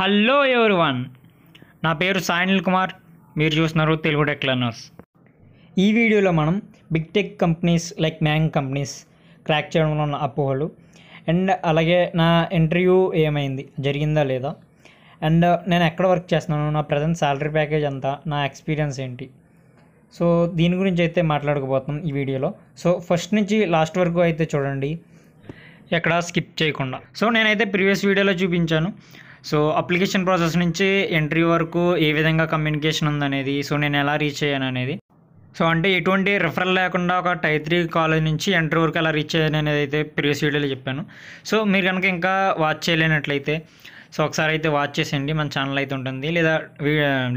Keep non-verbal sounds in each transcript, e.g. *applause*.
hello everyone నా పేరు సాయినిల్ కుమార్ మీరు చూస్తున్నారు తెలుగు టెక్ లర్నర్స్ ఈ వీడియోలో మనం big tech companies like MAANG companies crack చేయడంలో ఉన్న అపోహలు అండ్ అలాగే నా ఇంటర్వ్యూ ఏమైంది జరిగిందా లేదా అండ్ నేను ఎక్కడ వర్క్ చేస్తున్నాను నా ప్రజెంట్ శాలరీ ప్యాకేజ్ ఎంత నా ఎక్స్పీరియన్స్ ఏంటి సో దీని గురించి అయితే మాట్లాడుకోబోతున్నాం ఈ వీడియోలో సో ఫస్ట్ నుంచి లాస్ట్ వరకు అయితే చూడండి ఎక్కడ స్కిప్ చేయకుండా సో నేనైతే ప్రీవియస్ వీడియోలో చూపించాను సో అప్లికేషన్ ప్రాసెస్ నుంచి ఎంట్రీ వరకు ఏ విధంగా కమ్యూనికేషన్ ఉందనేది సో నేను ఎలా రీచ్ అయ్యాను అనేది సో అంటే ఎటువంటి రిఫరల్ లేకుండా ఒక టై త్రీ కాలేజ్ నుంచి ఎంట్రీ వరకు ఎలా రీచ్ అయ్యాను అనేది అయితే ప్రీవియస్ వీడియోలో చెప్పాను సో మీరు కనుక ఇంకా వాచ్ చేయలేనట్లయితే సో ఒకసారి అయితే వాచ్ చేసేయండి మన ఛానల్ అయితే ఉంటుంది లేదా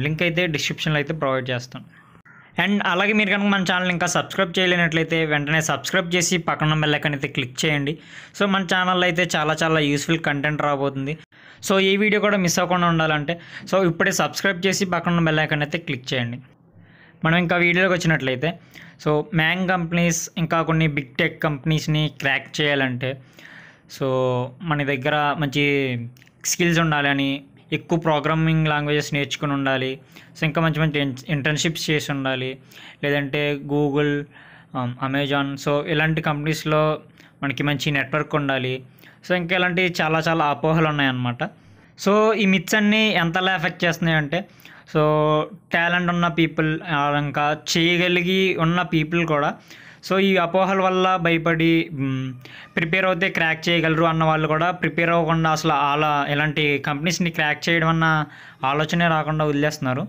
లింక్ అయితే డిస్క్రిప్షన్లో అయితే ప్రొవైడ్ చేస్తాను అండ్ అలాగే మీరు కనుక మన ఛానల్ ఇంకా సబ్స్క్రైబ్ చేయలేనట్లయితే వెంటనే సబ్స్క్రైబ్ చేసి పక్కన బెల్లైకన్ క్లిక్ చేయండి సో మన ఛానల్ అయితే చాలా చాలా యూస్ఫుల్ కంటెంట్ రాబోతుంది సో ఈ వీడియో కూడా మిస్ అవ్వకుండా ఉండాలంటే సో ఇప్పుడే సబ్స్క్రైబ్ చేసి పక్కన ఉన్న బెల్లైకన్ అయితే క్లిక్ చేయండి మనం ఇంకా వీడియోలోకి వచ్చినట్లయితే సో మ్యాంగ్ కంపెనీస్ ఇంకా కొన్ని బిగ్ టెక్ కంపెనీస్ని క్రాక్ చేయాలంటే సో మన దగ్గర మంచి స్కిల్స్ ఉండాలని ఎక్కువ ప్రోగ్రామింగ్ లాంగ్వేజెస్ నేర్చుకుని ఉండాలి సో ఇంకా మంచి మంచి ఇంటర్న్షిప్స్ చేసి ఉండాలి లేదంటే గూగుల్ అమెజాన్ um, సో ఇలాంటి కంపెనీస్లో మనకి మంచి నెట్వర్క్ ఉండాలి సో ఇంకా ఇలాంటివి చాలా చాలా అపోహలు ఉన్నాయన్నమాట సో ఈ మిత్స్ అన్నీ ఎంతలా ఎఫెక్ట్ చేస్తున్నాయి అంటే సో టాలెంట్ ఉన్న పీపుల్ ఇంకా చేయగలిగి ఉన్న పీపుల్ కూడా సో ఈ అపోహల వల్ల భయపడి ప్రిపేర్ అవుతే క్రాక్ చేయగలరు అన్న వాళ్ళు కూడా ప్రిపేర్ అవ్వకుండా అసలు అలా ఇలాంటి కంపెనీస్ని క్రాక్ చేయడం అన్న ఆలోచనే రాకుండా వదిలేస్తున్నారు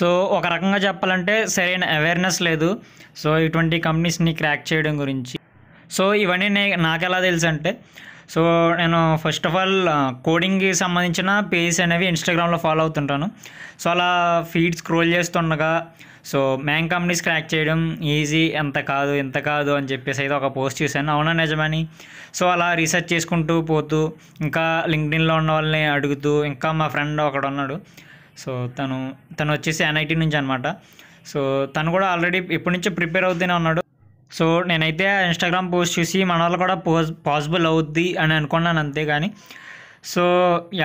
సో ఒక రకంగా చెప్పాలంటే సరైన అవేర్నెస్ లేదు సో ఇటువంటి కంపెనీస్ని క్రాక్ చేయడం గురించి సో ఇవన్నీ నే నాకు ఎలా తెలుసు అంటే సో నేను ఫస్ట్ ఆఫ్ ఆల్ కోడింగ్కి సంబంధించిన పేజెస్ అనేవి ఇన్స్టాగ్రామ్లో ఫాలో అవుతుంటాను సో అలా ఫీడ్ స్క్రోల్ చేస్తుండగా సో మ్యాన్ కంపెనీస్ క్రాక్ చేయడం ఈజీ ఎంత కాదు ఎంత కాదు అని చెప్పేసి అయితే ఒక పోస్ట్ చూశాను అవునా నిజమని సో అలా రీసెర్చ్ చేసుకుంటూ పోతూ ఇంకా లింక్డ్ఇన్లో ఉన్న వాళ్ళని అడుగుతూ ఇంకా మా ఫ్రెండ్ ఒకడు ఉన్నాడు సో తను తను వచ్చేసి ఎన్ఐటీ నుంచి అనమాట సో తను కూడా ఆల్రెడీ ఇప్పటి నుంచో ప్రిపేర్ అవుతూనే ఉన్నాడు సో నేనైతే ఇన్స్టాగ్రామ్ పోస్ట్ చూసి మన వాళ్ళు కూడా పోజ్ పాసిబుల్ అవుద్ది అని అనుకున్నాను అంతేగాని సో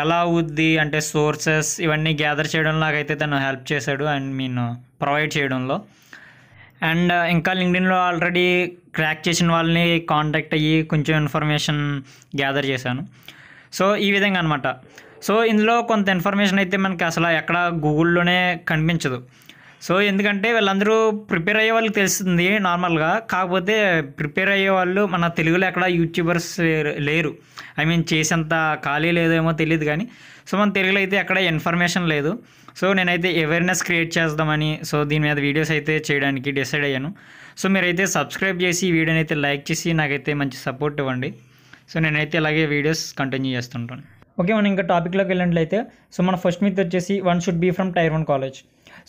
ఎలా అవుద్ది అంటే సోర్సెస్ ఇవన్నీ గ్యాదర్ చేయడంలో అయితే తను హెల్ప్ చేశాడు అండ్ మీన్ ప్రొవైడ్ చేయడంలో అండ్ ఇంకా లింక్డిన్లో ఆల్రెడీ క్రాక్ చేసిన వాళ్ళని కాంటాక్ట్ అయ్యి కొంచెం ఇన్ఫర్మేషన్ గ్యాదర్ చేశాను సో ఈ విధంగా అనమాట సో ఇందులో కొంత ఇన్ఫర్మేషన్ అయితే మనకి అసలు ఎక్కడ గూగుల్లోనే కనిపించదు సో ఎందుకంటే వీళ్ళందరూ ప్రిపేర్ అయ్యే వాళ్ళకి తెలుస్తుంది నార్మల్గా కాకపోతే ప్రిపేర్ అయ్యే వాళ్ళు మన తెలుగులో ఎక్కడ యూట్యూబర్స్ లేరు ఐ మీన్ చేసేంత ఖాళీ లేదేమో తెలియదు కానీ సో మన తెలుగులో అయితే ఎక్కడ ఇన్ఫర్మేషన్ లేదు సో నేనైతే అవేర్నెస్ క్రియేట్ చేద్దామని సో దీని మీద వీడియోస్ అయితే చేయడానికి డిసైడ్ అయ్యాను సో మీరైతే సబ్స్క్రైబ్ చేసి ఈ వీడియోని అయితే లైక్ చేసి నాకైతే మంచి సపోర్ట్ ఇవ్వండి సో నేనైతే అలాగే వీడియోస్ కంటిన్యూ చేస్తుంటాను ఓకే మనం ఇంకా టాపిక్లోకి వెళ్ళినట్లయితే సో మన ఫస్ట్ మీద వచ్చేసి one should be from tier one college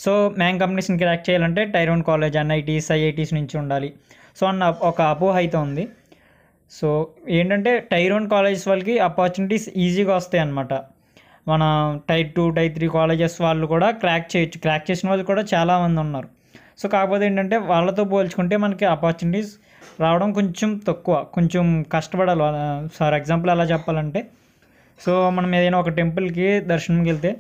so MAANG కంపెనీస్ని క్రాక్ చేయాలంటే టైరోన్ కాలేజ్ ఎన్ఐటీస్ ఐఐటీస్ నుంచి ఉండాలి సో అన్న ఒక అపోహ అయితే ఉంది సో ఏంటంటే టైరోన్ కాలేజెస్ వాళ్ళకి ఆపర్చునిటీస్ ఈజీగా వస్తాయి అన్నమాట మన tier two tier three colleges వాళ్ళు కూడా క్రాక్ చేయొచ్చు క్రాక్ చేసిన వాళ్ళు కూడా చాలామంది ఉన్నారు సో కాకపోతే ఏంటంటే వాళ్ళతో పోల్చుకుంటే మనకి ఆపర్చునిటీస్ రావడం కొంచెం తక్కువ కొంచెం కష్టపడాలి ఫర్ ఎగ్జాంపుల్ ఎలా చెప్పాలంటే సో మనం ఏదైనా ఒక టెంపుల్కి దర్శనంకి వెళ్తే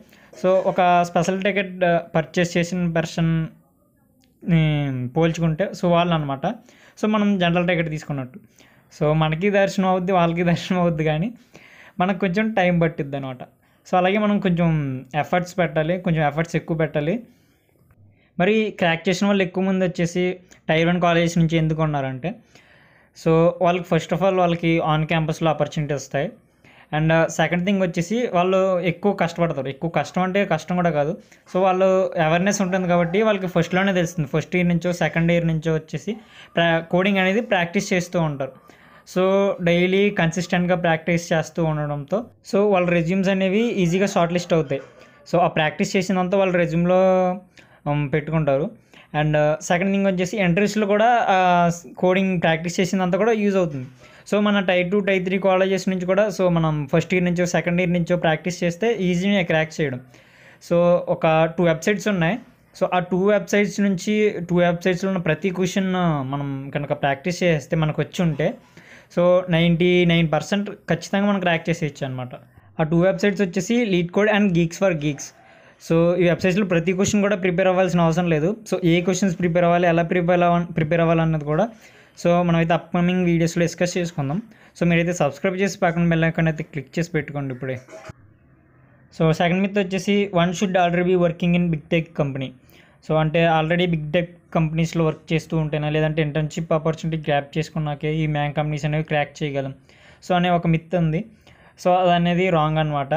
సో ఒక స్పెషల్ టికెట్ పర్చేస్ చేసిన పర్సన్ పోల్చుకుంటే సో వాళ్ళు అనమాట సో మనం జనరల్ టికెట్ తీసుకున్నట్టు సో మనకి దర్శనం అవుద్ది వాళ్ళకి *laughs* దర్శనం అవుద్ది కానీ మనకు కొంచెం టైం పట్టిద్ది అనమాట సో అలాగే మనం కొంచెం ఎఫర్ట్స్ పెట్టాలి కొంచెం ఎఫర్ట్స్ ఎక్కువ పెట్టాలి మరి క్రాక్ చేసిన వాళ్ళు ఎక్కువ మంది వచ్చేసి టైర్ వన్ కాలేజ్ నుంచి ఎందుకు ఉన్నారంటే సో వాళ్ళకి ఫస్ట్ ఆఫ్ ఆల్ వాళ్ళకి ఆన్ క్యాంపస్లో ఆపర్చునిటీ వస్తాయి అండ్ సెకండ్ uh, థింగ్ వచ్చేసి వాళ్ళు ఎక్కువ కష్టపడతారు ఎక్కువ కష్టం అంటే కష్టం కూడా కాదు సో వాళ్ళు అవేర్నెస్ ఉంటుంది కాబట్టి వాళ్ళకి ఫస్ట్లోనే తెలుస్తుంది ఫస్ట్ ఇయర్ నుంచో సెకండ్ ఇయర్ నుంచో వచ్చేసి ప్రా కోడింగ్ అనేది ప్రాక్టీస్ చేస్తూ ఉంటారు సో డైలీ కన్సిస్టెంట్గా ప్రాక్టీస్ చేస్తూ ఉండడంతో సో వాళ్ళ రెజ్యూమ్స్ అనేవి ఈజీగా షార్ట్ లిస్ట్ అవుతాయి సో ఆ ప్రాక్టీస్ చేసినంత వాళ్ళ రెజ్యూమ్లో um, పెట్టుకుంటారు అండ్ సెకండ్ uh, థింగ్ వచ్చేసి ఎంట్రీస్లో కూడా కోడింగ్ uh, ప్రాక్టీస్ చేసినంత కూడా యూజ్ అవుతుంది సో మన tier two tier three colleges నుంచి కూడా సో మనం ఫస్ట్ ఇయర్ నుంచో సెకండ్ ఇయర్ నుంచో ప్రాక్టీస్ చేస్తే ఈజీగా క్రాక్ చేయడం సో ఒక టూ వెబ్సైట్స్ ఉన్నాయి సో ఆ టూ వెబ్సైట్స్ నుంచి టూ వెబ్సైట్స్లో ఉన్న ప్రతి క్వశ్చన్ uh, మనం కనుక ప్రాక్టీస్ చేస్తే మనకు వచ్చి ఉంటే సో నైంటీ నైన్ పర్సెంట్ ఖచ్చితంగా మనం క్రాక్ చేసేయచ్చు అనమాట ఆ టూ వెబ్సైట్స్ వచ్చేసి LeetCode and GeeksforGeeks so ఈ వెబ్సైట్స్లో ప్రతి క్వశ్చన్ కూడా ప్రిపేర్ అవ్వాల్సిన అవసరం లేదు సో ఏ క్వశ్చన్స్ ప్రిపేర్ అవ్వాలి ఎలా ప్రిపేర్ అవ్వ ప్రిపేర్ అవ్వాలన్నది కూడా సో మనమైతే అప్కమింగ్ వీడియోస్లో డిస్కస్ చేసుకుందాం సో మీరైతే సబ్స్క్రైబ్ చేసి పక్కన బెల్లైకాన్ అయితే క్లిక్ చేసి పెట్టుకోండి ఇప్పుడే సో సెకండ్ మిత్ వచ్చేసి one should already be working in big tech company so అంటే ఆల్రెడీ బిగ్ టెక్ కంపెనీస్లో వర్క్ చేస్తూ ఉంటేనా లేదంటే ఇంటర్న్షిప్ ఆపర్చునిటీ గ్యాప్ చేసుకున్నాకే ఈ మ్యాన్ కంపెనీస్ అనేవి క్రాక్ చేయగలం సో అనే ఒక మిత్ ఉంది సో అది అనేది రాంగ్ అనమాట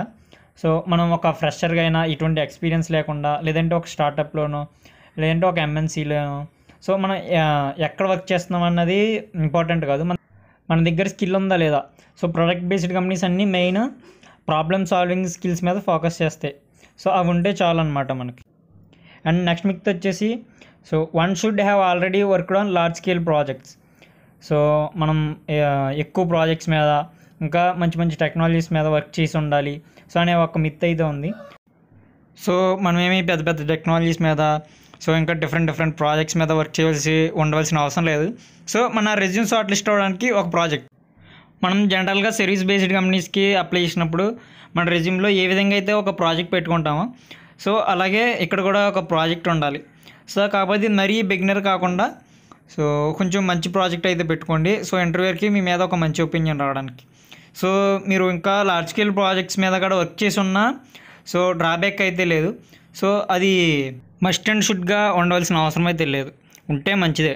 సో మనం ఒక ఫ్రెషర్గా అయినా ఇటువంటి ఎక్స్పీరియన్స్ లేకుండా లేదంటే ఒక స్టార్టప్లోనో లేదంటే ఒక ఎంఎన్సీలోనో సో మనం ఎక్కడ వర్క్ చేస్తున్నాం అన్నది ఇంపార్టెంట్ కాదు మన మన దగ్గర స్కిల్ ఉందా లేదా సో ప్రొడక్ట్ బేస్డ్ కంపెనీస్ అన్నీ మెయిన్ ప్రాబ్లమ్ సాల్వింగ్ స్కిల్స్ మీద ఫోకస్ చేస్తాయి సో అవి ఉంటే చాలన్నమాట మనకి అండ్ నెక్స్ట్ మిక్త్ వచ్చేసి so one should have already worked on large scale projects so మనం ఎక్కువ ప్రాజెక్ట్స్ మీద ఇంకా మంచి మంచి టెక్నాలజీస్ మీద వర్క్ చేసి ఉండాలి సో అనే ఒక మిత్ అయితే ఉంది సో మనమేమి పెద్ద పెద్ద టెక్నాలజీస్ మీద సో ఇంకా డిఫరెంట్ డిఫరెంట్ ప్రాజెక్ట్స్ మీద వర్క్ చేయాల్సి ఉండవలసిన అవసరం లేదు సో మన రెజ్యూమ్ షార్ట్ లిస్ట్ అవ్వడానికి ఒక ప్రాజెక్ట్ మనం జనరల్గా సర్వీస్ బేస్డ్ కంపెనీస్కి అప్లై చేసినప్పుడు మన రెజ్యూమ్లో ఏ విధంగా అయితే ఒక ప్రాజెక్ట్ పెట్టుకుంటామో సో అలాగే ఇక్కడ కూడా ఒక ప్రాజెక్ట్ ఉండాలి సో కాకపోతే మరీ బిగ్నర్ కాకుండా సో కొంచెం మంచి ప్రాజెక్ట్ అయితే పెట్టుకోండి సో ఇంటర్వ్యూకి మీ మీద ఒక మంచి ఒపీనియన్ రావడానికి సో మీరు ఇంకా లార్జ్ స్కేల్ ప్రాజెక్ట్స్ మీద కూడా వర్క్ చేసి ఉన్నా సో డ్రాబ్యాక్ అయితే లేదు సో అది మస్ట్ అండ్ షుడ్గా ఉండవలసిన అవసరం అయితే లేదు ఉంటే మంచిదే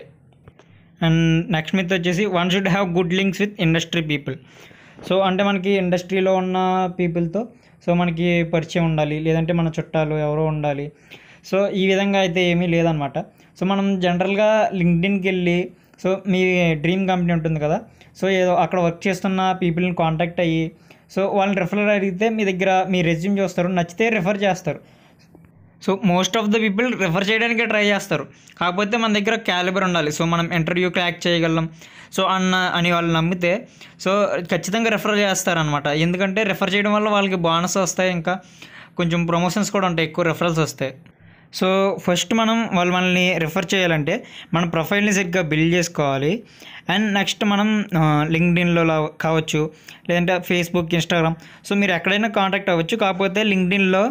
అండ్ నెక్స్ట్ మిత్ వచ్చేసి one should have good links with industry people so అంటే మనకి ఇండస్ట్రీలో ఉన్న పీపుల్తో సో మనకి పరిచయం ఉండాలి లేదంటే మన చుట్టాలు ఎవరో ఉండాలి సో ఈ విధంగా అయితే ఏమీ లేదనమాట సో మనం జనరల్గా లింక్డ్ఇన్కి వెళ్ళి సో మీ డ్రీమ్ కంపెనీ ఉంటుంది కదా సో ఏదో అక్కడ వర్క్ చేస్తున్న పీపుల్ని కాంటాక్ట్ అయ్యి సో వాళ్ళని రిఫర్ అడిగితే మీ దగ్గర మీ రెజ్యూమ్ చూస్తారు నచ్చితే రిఫర్ చేస్తారు so most of the people refer చేయడానికి ట్రై చేస్తారు కాకపోతే మన దగ్గర క్యాలిబర్ ఉండాలి సో మనం ఇంటర్వ్యూ క్లాక్ చేయగలం సో అన్న అని వాళ్ళు నమ్మితే సో ఖచ్చితంగా రిఫర్ చేస్తారనమాట ఎందుకంటే రిఫర్ చేయడం వల్ల వాళ్ళకి బోనస్ వస్తాయి ఇంకా కొంచెం ప్రమోషన్స్ కూడా ఉంటాయి ఎక్కువ రిఫరల్స్ వస్తాయి సో ఫస్ట్ మనం వాళ్ళు మనల్ని రిఫర్ చేయాలంటే మన ప్రొఫైల్ని సరిగ్గా బిల్డ్ చేసుకోవాలి అండ్ నెక్స్ట్ మనం లింక్డ్ఇన్లో కావచ్చు లేదంటే ఫేస్బుక్ ఇన్స్టాగ్రామ్ సో మీరు ఎక్కడైనా కాంటాక్ట్ అవ్వచ్చు కాకపోతే లింక్డ్ఇన్లో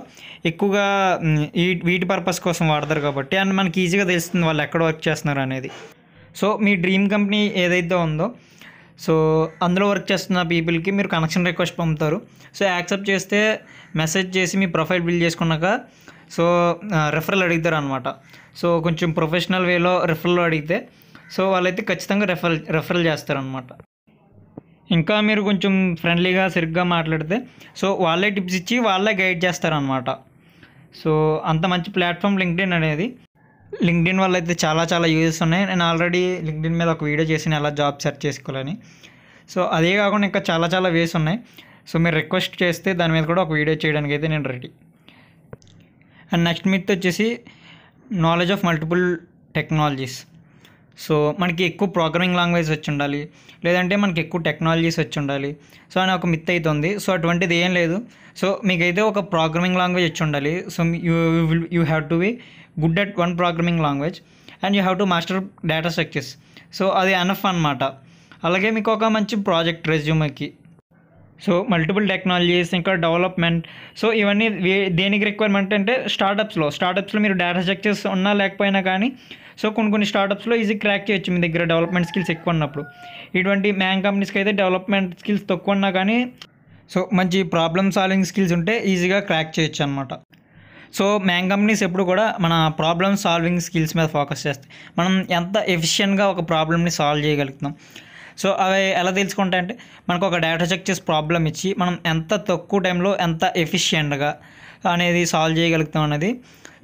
ఎక్కువగా ఈ వీటి పర్పస్ కోసం వాడతారు కాబట్టి అండ్ మనకి ఈజీగా తెలుస్తుంది వాళ్ళు ఎక్కడ వర్క్ చేస్తున్నారు అనేది సో మీ డ్రీమ్ కంపెనీ ఏదైతే ఉందో సో అందులో వర్క్ చేస్తున్న పీపుల్కి మీరు కనెక్షన్ రిక్వెస్ట్ పంపుతారు సో యాక్సెప్ట్ చేస్తే మెసేజ్ చేసి మీ ప్రొఫైల్ బిల్డ్ చేసుకున్నాక సో రెఫరల్ అడుగుతారు అనమాట సో కొంచెం ప్రొఫెషనల్ వేలో రెఫరల్ అడిగితే సో వాళ్ళైతే ఖచ్చితంగా రెఫర్ రెఫరల్ చేస్తారనమాట ఇంకా మీరు కొంచెం ఫ్రెండ్లీగా సరిగ్గా మాట్లాడితే సో వాళ్ళే టిప్స్ ఇచ్చి వాళ్ళే గైడ్ చేస్తారనమాట సో అంత మంచి ప్లాట్ఫామ్ లింక్డ్ఇన్ అనేది లింక్డ్ఇన్ వల్ల అయితే చాలా చాలా యూజెస్ ఉన్నాయి నేను ఆల్రెడీ లింక్డ్ఇన్ మీద ఒక వీడియో చేసిన ఎలా జాబ్ సెర్చ్ చేసుకోవాలని సో అదే కాకుండా ఇంకా చాలా చాలా వేస్ ఉన్నాయి సో మీరు రిక్వెస్ట్ చేస్తే దాని మీద కూడా ఒక వీడియో చేయడానికి అయితే నేను రెడీ అండ్ నెక్స్ట్ మిత్ వచ్చేసి knowledge of multiple technologies so మనకి ఎక్కువ ప్రోగ్రామింగ్ లాంగ్వేజ్ వచ్చి ఉండాలి లేదంటే మనకి ఎక్కువ టెక్నాలజీస్ వచ్చి ఉండాలి సో అని ఒక మిత్ అవుతుంది సో అటువంటిది ఏం లేదు సో మీకైతే ఒక ప్రోగ్రామింగ్ లాంగ్వేజ్ వచ్చి ఉండాలి so you will you have to be good at one programming language and you have to master data structures so అది అనఫ్ అనమాట అలాగే మీకు ఒక మంచి ప్రాజెక్ట్ రెజ్యూమ్కి సో మల్టిపుల్ టెక్నాలజీస్ ఇంకా డెవలప్మెంట్ సో ఇవన్నీ దేనికి రిక్వైర్మెంట్ అంటే స్టార్టప్స్లో స్టార్టప్స్లో మీరు డేటా స్ట్రక్చర్స్ ఉన్నా లేకపోయినా కానీ సో కొన్ని కొన్ని స్టార్టప్స్లో ఈజీ క్రాక్ చేయొచ్చు మీ దగ్గర డెవలప్మెంట్ స్కిల్స్ ఎక్కువ ఉన్నప్పుడు ఇటువంటి మ్యాన్ కంపెనీస్కి అయితే డెవలప్మెంట్ స్కిల్స్ తక్కువ ఉన్నా కానీ సో మంచి ప్రాబ్లమ్ సాల్వింగ్ స్కిల్స్ ఉంటే ఈజీగా క్రాక్ చేయొచ్చు అనమాట సో మ్యాన్ కంపెనీస్ ఎప్పుడు కూడా మన ప్రాబ్లమ్ సాల్వింగ్ స్కిల్స్ మీద ఫోకస్ చేస్తాయి మనం ఎంత ఎఫిషియెంట్గా ఒక ప్రాబ్లమ్ని సాల్వ్ చేయగలుగుతాం సో అవి ఎలా తెలుసుకుంటాయి అంటే మనకు ఒక డేటా చెక్ చేసి ప్రాబ్లం ఇచ్చి మనం ఎంత తక్కువ టైంలో ఎంత ఎఫిషియెంట్గా అనేది సాల్వ్ చేయగలుగుతాం అనేది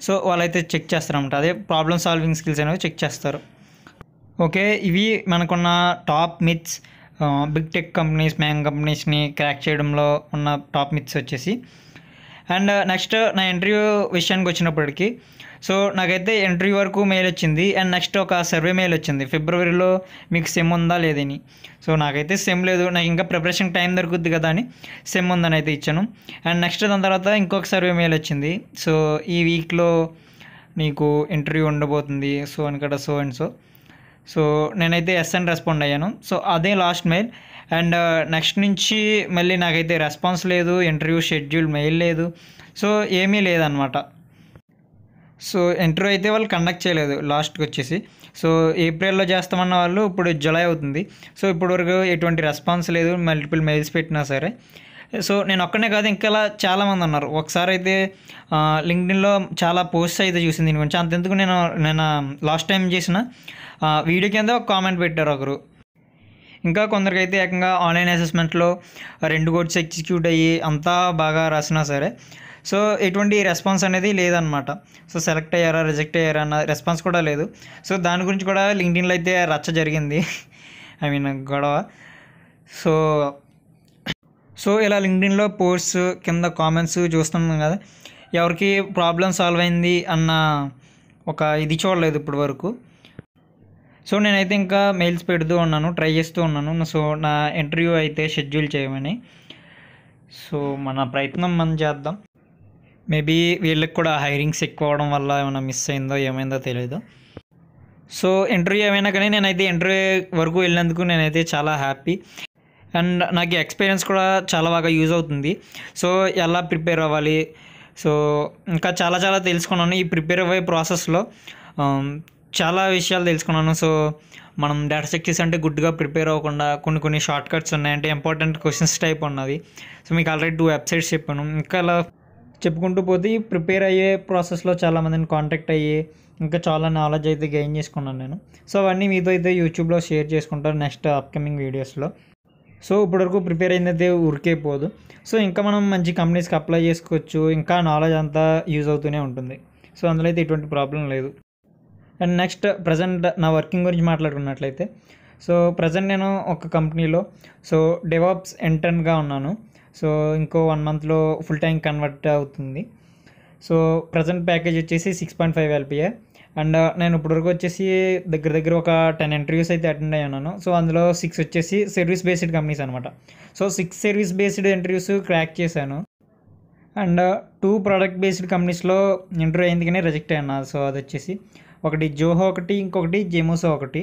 సో వాళ్ళైతే చెక్ చేస్తారన్నమాట అదే ప్రాబ్లం సాల్వింగ్ స్కిల్స్ అనేవి చెక్ చేస్తారు ఓకే ఇవి మనకున్న top myths big tech companies MAANG కంపెనీస్ని క్రాక్ చేయడంలో ఉన్న టాప్ మిత్స్ వచ్చేసి అండ్ నెక్స్ట్ uh, నా ఇంటర్వ్యూ విషయానికి వచ్చినప్పటికీ సో నాకైతే ఇంటర్వ్యూ వరకు మెయిల్ వచ్చింది అండ్ నెక్స్ట్ ఒక సర్వే మెయిల్ వచ్చింది ఫిబ్రవరిలో మీకు సెమ్ ఉందా లేదని సో నాకైతే సెమ్ లేదు నాకు ఇంకా ప్రిపరేషన్ టైం దొరుకుద్ది కదా అని సెమ్ ఉందని అయితే ఇచ్చాను అండ్ నెక్స్ట్ దాని తర్వాత ఇంకొక సర్వే మెయిల్ వచ్చింది సో ఈ వీక్లో నీకు ఇంటర్వ్యూ ఉండబోతుంది సో అనకట సో అండ్ సో సో నేనైతే ఎస్ అని రెస్పాండ్ అయ్యాను సో అదే లాస్ట్ మెయిల్ అండ్ నెక్స్ట్ నుంచి మళ్ళీ నాకైతే రెస్పాన్స్ లేదు ఇంటర్వ్యూ షెడ్యూల్ మెయిల్ లేదు సో ఏమీ లేదనమాట సో ఇంటర్వ్యూ అయితే వాళ్ళు కండక్ట్ చేయలేదు లాస్ట్కి వచ్చేసి సో ఏప్రిల్లో చేస్తామన్న వాళ్ళు ఇప్పుడు జులై అవుతుంది సో ఇప్పటివరకు ఎటువంటి రెస్పాన్స్ లేదు మల్టిపుల్ మెయిల్స్ పెట్టినా సరే సో నేను ఒక్కనే కాదు ఇంకా చాలామంది ఉన్నారు ఒకసారి అయితే లింక్డ్ఇన్లో చాలా పోస్ట్ అయితే చూసింది దీని గురించి అంతెందుకు నేను నేను లాస్ట్ టైం చేసిన వీడియో కింద ఒక కామెంట్ పెట్టారు ఒకరు ఇంకా కొందరికైతే ఏకంగా ఆన్లైన్ అసెస్మెంట్లో రెండు కోడ్స్ ఎగ్జిక్యూట్ అయ్యి అంతా బాగా రాసినా సరే సో ఎటువంటి రెస్పాన్స్ అనేది లేదనమాట సో సెలెక్ట్ అయ్యారా రిజెక్ట్ అయ్యారా అన్న రెస్పాన్స్ కూడా లేదు సో దాని గురించి కూడా లింక్డ్ఇన్లో అయితే రచ్చ జరిగింది *laughs* ఐ మీన్ గొడవ సో సో ఇలా లింక్డ్ఇన్లో పోస్ట్స్ కింద కామెంట్స్ చూస్తున్నాం కదా ఎవరికి ప్రాబ్లం సాల్వ్ అయింది అన్న ఒక ఇది చూడలేదు ఇప్పటి వరకు సో నేనైతే ఇంకా మెయిల్స్ పెడుతూ ఉన్నాను ట్రై చేస్తూ ఉన్నాను సో నా ఇంటర్వ్యూ అయితే షెడ్యూల్ చేయమని సో మన ప్రయత్నం మనం చేద్దాం మేబీ వీళ్ళకి కూడా హైరింగ్స్ ఎక్కువ అవడం వల్ల ఏమైనా మిస్ అయిందో ఏమైందో తెలియదు సో ఇంటర్వ్యూ ఏమైనా కానీ నేనైతే ఇంటర్వ్యూ వరకు వెళ్ళినందుకు నేనైతే చాలా హ్యాపీ అండ్ నాకు ఎక్స్పీరియన్స్ కూడా చాలా బాగా యూజ్ అవుతుంది సో ఎలా ప్రిపేర్ అవ్వాలి సో ఇంకా చాలా చాలా తెలుసుకున్నాను ఈ ప్రిపేర్ అయ్యే ప్రాసెస్లో చాలా విషయాలు తెలుసుకున్నాను సో మనం డేటా సెక్యూర్స్ అంటే గుడ్గా ప్రిపేర్ అవ్వకుండా కొన్ని కొన్ని షార్ట్ కట్స్ ఉన్నాయి అంటే ఇంపార్టెంట్ క్వశ్చన్స్ టైప్ ఉన్నది సో మీకు ఆల్రెడీ టూ వెబ్సైట్స్ చెప్పాను ఇంకా ఇలా చెప్పుకుంటూ పోతే ఈ ప్రిపేర్ అయ్యే ప్రాసెస్లో చాలామందిని కాంటాక్ట్ అయ్యి ఇంకా చాలా నాలెడ్జ్ అయితే గెయిన్ చేసుకున్నాను నేను సో అవన్నీ మీతో అయితే యూట్యూబ్లో షేర్ చేసుకుంటాను నెక్స్ట్ అప్కమింగ్ వీడియోస్లో సో ఇప్పటివరకు ప్రిపేర్ అయిందైతే పోదు సో ఇంకా మనం మంచి కంపెనీస్కి అప్లై చేసుకోవచ్చు ఇంకా నాలెడ్జ్ అంతా యూజ్ అవుతూనే ఉంటుంది సో అందులో అయితే ఎటువంటి ప్రాబ్లం లేదు అండ్ నెక్స్ట్ ప్రజెంట్ నా వర్కింగ్ గురించి మాట్లాడుకున్నట్లయితే సో ప్రజెంట్ నేను ఒక కంపెనీలో సో డెవాప్స్ ఎంటర్న్గా ఉన్నాను సో ఇంకో వన్ మంత్లో ఫుల్ టైం కన్వర్ట్ అవుతుంది సో ప్రజెంట్ ప్యాకేజ్ వచ్చేసి six point five LPA and uh, నేను ఇప్పటివరకు వచ్చేసి దగ్గర దగ్గర ఒక టెన్ ఇంటర్వ్యూస్ అయితే అటెండ్ అయ్యాను సో అందులో సిక్స్ వచ్చేసి సర్వీస్ బేస్డ్ కంపెనీస్ అనమాట so six service based interviews crack చేశాను and uh, two product based కంపెనీస్లో ఇంటర్వ్యూ అయింది కానీ రిజెక్ట్ అయ్యాను సో అది వచ్చేసి ఒకటి జోహో ఒకటి ఇంకొకటి జెమోసో ఒకటి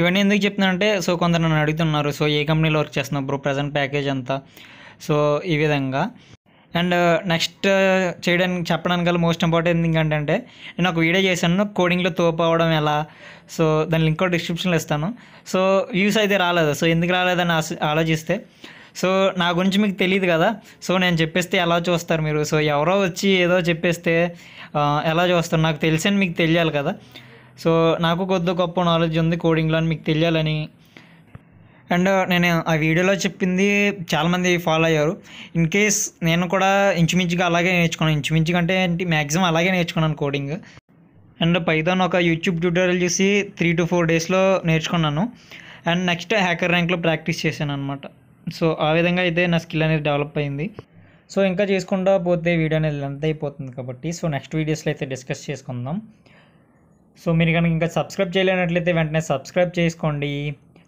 ఇవన్నీ ఎందుకు చెప్తున్నానంటే సో కొందరు నన్ను అడుగుతున్నారు సో ఏ కంపెనీలో వర్క్ చేస్తున్నావు బ్రో ప్రజెంట్ ప్యాకేజ్ అంతా సో ఈ విధంగా అండ్ నెక్స్ట్ చేయడానికి చెప్పడానికి గల మోస్ట్ ఇంపార్టెంట్ థింగ్ ఏంటంటే నేను ఒక వీడియో చేశాను కోడింగ్లో తోపవడం ఎలా సో దాని లింక్ డిస్క్రిప్షన్లో ఇస్తాను సో వ్యూస్ అయితే రాలేదు సో ఎందుకు రాలేదని ఆలోచిస్తే సో నా గురించి మీకు తెలియదు కదా సో నేను చెప్పేస్తే ఎలా చూస్తారు మీరు సో ఎవరో వచ్చి ఏదో చెప్పేస్తే ఎలా చూస్తారు నాకు తెలిసి మీకు తెలియాలి కదా సో నాకు కొద్ది గొప్ప నాలెడ్జ్ ఉంది కోడింగ్లో అని మీకు తెలియాలని అండ్ నేను ఆ వీడియోలో చెప్పింది చాలామంది ఫాలో అయ్యారు ఇన్ కేస్ నేను కూడా ఇంచుమించుగా అలాగే నేర్చుకున్నాను ఇంచుమించుగా అంటే మ్యాక్సిమం అలాగే నేర్చుకున్నాను కోడింగ్ అండ్ పైదాన్ ఒక యూట్యూబ్ ట్యూటోరియల్ చూసి త్రీ టు ఫోర్ డేస్లో నేర్చుకున్నాను అండ్ నెక్స్ట్ హ్యాకర్ ర్యాంక్లో ప్రాక్టీస్ చేశాను అనమాట సో ఆ విధంగా అయితే నా స్కిల్ అనేది డెవలప్ అయింది సో ఇంకా చేసుకుంటా పోతే వీడియో అనేది లెంత్ అయిపోతుంది కాబట్టి సో నెక్స్ట్ వీడియోస్లో అయితే డిస్కస్ చేసుకుందాం సో మీరు కనుక ఇంకా సబ్స్క్రైబ్ చేయలేనట్లయితే వెంటనే సబ్స్క్రైబ్ చేసుకోండి